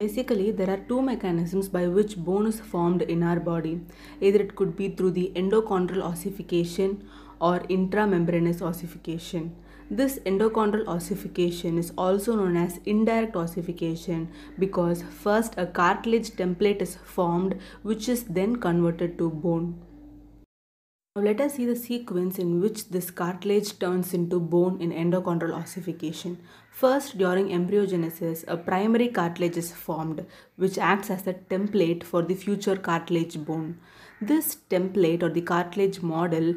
Basically, there are two mechanisms by which bone is formed in our body. Either it could be through the endochondral ossification or intramembranous ossification. This endochondral ossification is also known as indirect ossification because first a cartilage template is formed which is then converted to bone. Now let us see the sequence in which this cartilage turns into bone in endochondral ossification. First, during embryogenesis, a primary cartilage is formed, which acts as the template for the future cartilage bone. This template or the cartilage model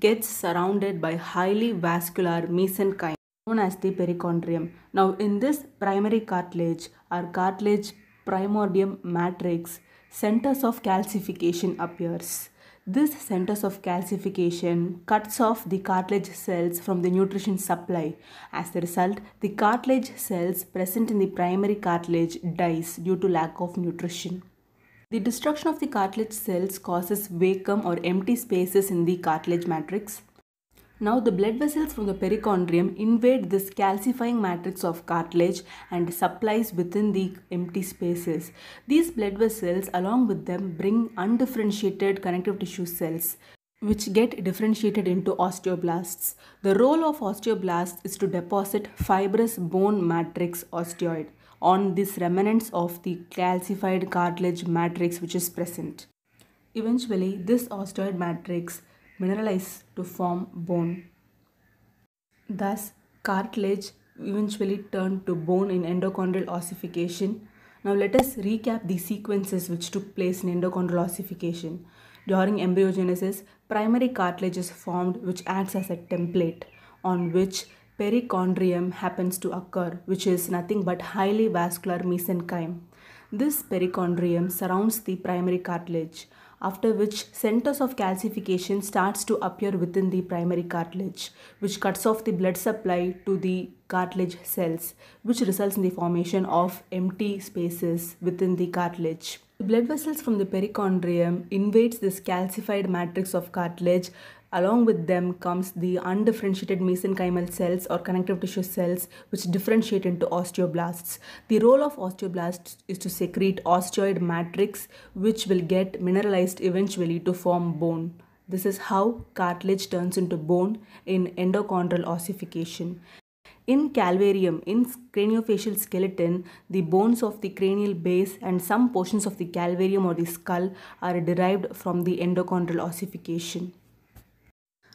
gets surrounded by highly vascular mesenchyme known as the perichondrium. Now, in this primary cartilage our cartilage primordium matrix, centers of calcification appears. This centers of calcification cuts off the cartilage cells from the nutrition supply. As a result, the cartilage cells present in the primary cartilage dies due to lack of nutrition. The destruction of the cartilage cells causes vacuum or empty spaces in the cartilage matrix. Now the blood vessels from the perichondrium invade this calcifying matrix of cartilage and supplies within the empty spaces. These blood vessels along with them bring undifferentiated connective tissue cells which get differentiated into osteoblasts. The role of osteoblasts is to deposit fibrous bone matrix osteoid on these remnants of the calcified cartilage matrix which is present. Eventually, this osteoid matrix mineralize to form bone. Thus, cartilage eventually turned to bone in endochondral ossification. Now let us recap the sequences which took place in endochondral ossification. During embryogenesis, primary cartilage is formed which acts as a template on which perichondrium happens to occur, which is nothing but highly vascular mesenchyme. This perichondrium surrounds the primary cartilage after which centers of calcification starts to appear within the primary cartilage, which cuts off the blood supply to the cartilage cells, which results in the formation of empty spaces within the cartilage. The blood vessels from the perichondrium invades this calcified matrix of cartilage Along with them comes the undifferentiated mesenchymal cells or connective tissue cells, which differentiate into osteoblasts. The role of osteoblasts is to secrete osteoid matrix, which will get mineralized eventually to form bone. This is how cartilage turns into bone in endochondral ossification. In calvarium, in craniofacial skeleton, the bones of the cranial base and some portions of the calvarium or the skull are derived from the endochondral ossification.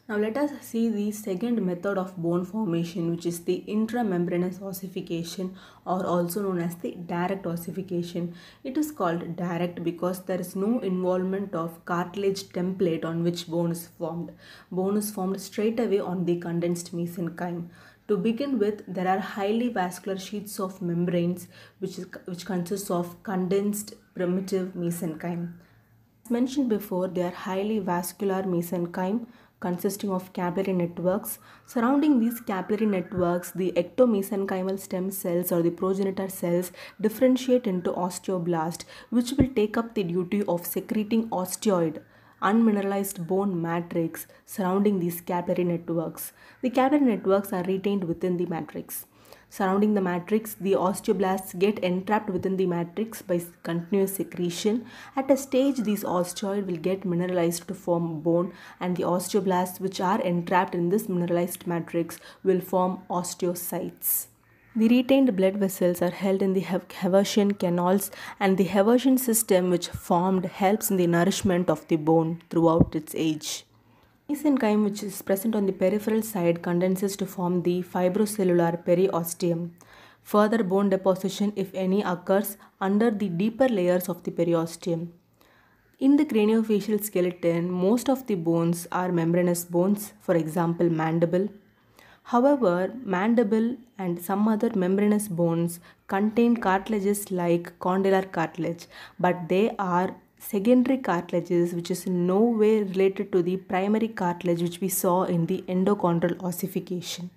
Now let us see the second method of bone formation which is the intramembranous ossification or also known as the direct ossification. It is called direct because there is no involvement of cartilage template on which bone is formed. Bone is formed straight away on the condensed mesenchyme. To begin with, there are highly vascular sheets of membranes which, is, which consists of condensed primitive mesenchyme. As mentioned before, they are highly vascular mesenchyme consisting of capillary networks. Surrounding these capillary networks, the ectomesenchymal stem cells or the progenitor cells differentiate into osteoblast, which will take up the duty of secreting osteoid unmineralized bone matrix surrounding these capillary networks. The capillary networks are retained within the matrix surrounding the matrix, the osteoblasts get entrapped within the matrix by continuous secretion. At a stage, these osteoid will get mineralized to form bone and the osteoblasts which are entrapped in this mineralized matrix will form osteocytes. The retained blood vessels are held in the Haversian canals and the Haversian system which formed helps in the nourishment of the bone throughout its age. Mesenchyme which is present on the peripheral side condenses to form the fibrocellular periosteum. Further bone deposition, if any, occurs under the deeper layers of the periosteum. In the craniofacial skeleton, most of the bones are membranous bones, for example, mandible. However, mandible and some other membranous bones contain cartilages like condylar cartilage, but they are secondary cartilages which is no way related to the primary cartilage which we saw in the endochondral ossification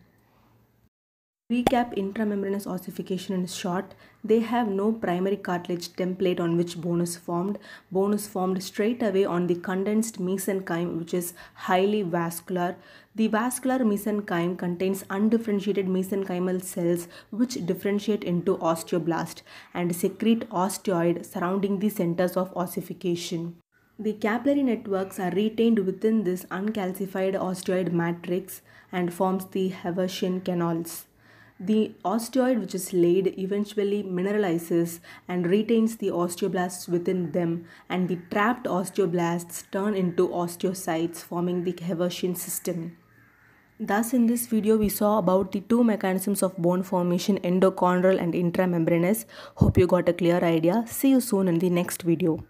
recap intramembranous ossification in short, they have no primary cartilage template on which bone is formed. Bone is formed straight away on the condensed mesenchyme which is highly vascular. The vascular mesenchyme contains undifferentiated mesenchymal cells which differentiate into osteoblast and secrete osteoid surrounding the centers of ossification. The capillary networks are retained within this uncalcified osteoid matrix and forms the Haversian canals. The osteoid which is laid eventually mineralizes and retains the osteoblasts within them and the trapped osteoblasts turn into osteocytes forming the Haversian system. Thus, in this video, we saw about the two mechanisms of bone formation endochondral and intramembranous. Hope you got a clear idea. See you soon in the next video.